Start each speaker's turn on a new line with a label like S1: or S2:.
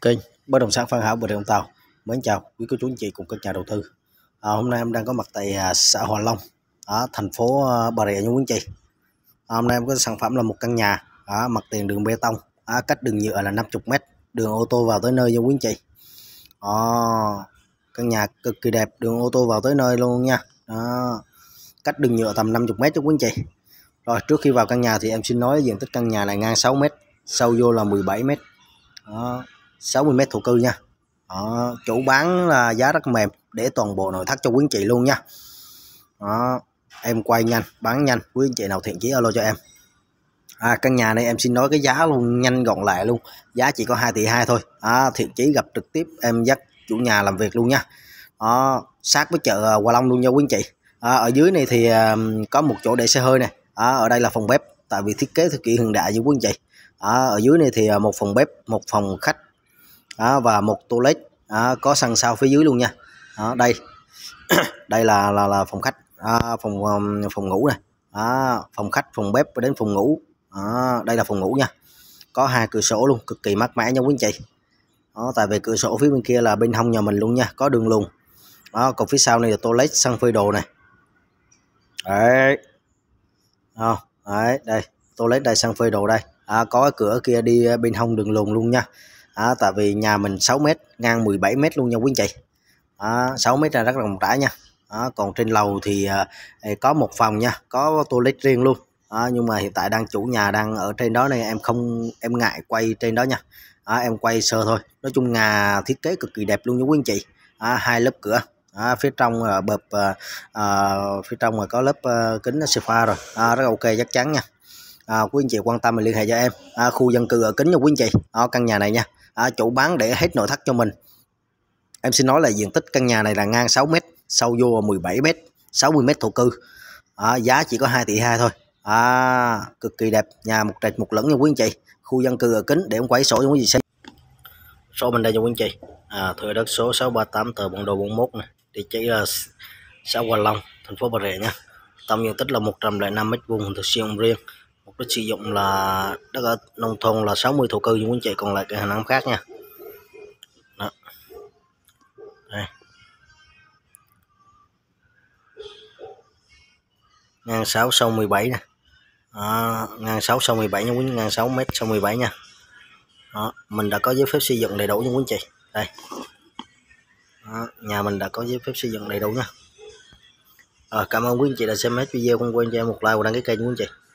S1: kênh bất động sản Phan Hảo Bà Rịa Vũng Tàu. Mến chào quý cô chú anh chị cùng các nhà đầu tư. À, hôm nay em đang có mặt tại à, xã Hòa Long, ở thành phố à, Bà Rịa Vũng Tàu. À, hôm nay em có sản phẩm là một căn nhà à, mặt tiền đường bê tông, à, cách đường nhựa là 50 m, đường ô tô vào tới nơi nha quý anh chị. À, căn nhà cực kỳ đẹp, đường ô tô vào tới nơi luôn nha. À, cách đường nhựa tầm 50 m cho quý anh chị. Rồi trước khi vào căn nhà thì em xin nói diện tích căn nhà này ngang 6 m, sâu vô là 17 m. Đó. 60 mét thổ cư nha đó, chủ bán là giá rất mềm để toàn bộ nội thất cho quý anh chị luôn nha đó, em quay nhanh bán nhanh quý anh chị nào thiện chí alo cho em à, căn nhà này em xin nói cái giá luôn nhanh gọn lại luôn giá chỉ có 2 tỷ 2 thôi à, thiện chí gặp trực tiếp em dắt chủ nhà làm việc luôn nha đó, sát với chợ Hòa Long luôn nha quý anh chị à, ở dưới này thì à, có một chỗ để xe hơi này à, ở đây là phòng bếp tại vì thiết kế thời kỳ hiện đại như quý anh chị à, ở dưới này thì à, một phòng bếp một phòng khách đó, và một toilet đó, có sân sau phía dưới luôn nha đó, đây đây là là, là phòng khách đó, phòng phòng ngủ này đó, phòng khách phòng bếp và đến phòng ngủ đó, đây là phòng ngủ nha có hai cửa sổ luôn cực kỳ mát mẻ nha quý anh chị đó, tại vì cửa sổ phía bên kia là bên hông nhà mình luôn nha có đường luôn đó còn phía sau này là toilet sân phơi đồ này đấy không đấy đây toilet đây sân phơi đồ đây à, có cửa kia đi bên hông đường lùn luôn nha đó, tại vì nhà mình 6 mét ngang 17 mét luôn nha quý anh chị đó, 6 mét là rất là rộng rãi nha đó, còn trên lầu thì uh, có một phòng nha có toilet riêng luôn đó, nhưng mà hiện tại đang chủ nhà đang ở trên đó nên em không em ngại quay trên đó nha đó, em quay sơ thôi nói chung nhà thiết kế cực kỳ đẹp luôn nha quý anh chị đó, hai lớp cửa đó, phía trong là bợp à, phía trong là có lớp à, kính sofa rồi à, rất ok chắc chắn nha à, quý anh chị quan tâm thì liên hệ cho em à, khu dân cư ở kính nha quý anh chị à, căn nhà này nha à, chủ bán để hết nội thất cho mình em xin nói là diện tích căn nhà này là ngang 6 mét sâu vô 17 mét 60 mét thổ cư à, giá chỉ có 2 tỷ 2 thôi à, cực kỳ đẹp nhà một trệt một lẫn nha quý anh chị khu dân cư ở kính để em quay sổ cho quý vị xem số bên đây cho quý anh chị à, thuê đất số 638 tờ bản đồ 41 này địa chỉ là xã Hòa Long thành phố Bà Rịa nha tổng diện tích là 105 mét vuông hình thực riêng mục đích sử dụng là đất ở nông thôn là 60 thổ cư nhưng muốn chị còn lại cái hành năng khác nha đó đây ngang 6 sâu 17 nè đó, ngang 6 sâu 17 nha quý ngang 6 mét sâu 17 nha đó, mình đã có giấy phép xây dựng đầy đủ nha quý anh chị đây đó, nhà mình đã có giấy phép xây dựng đầy đủ nha à, cảm ơn quý anh chị đã xem hết video không quên cho em một like và đăng ký kênh quý anh chị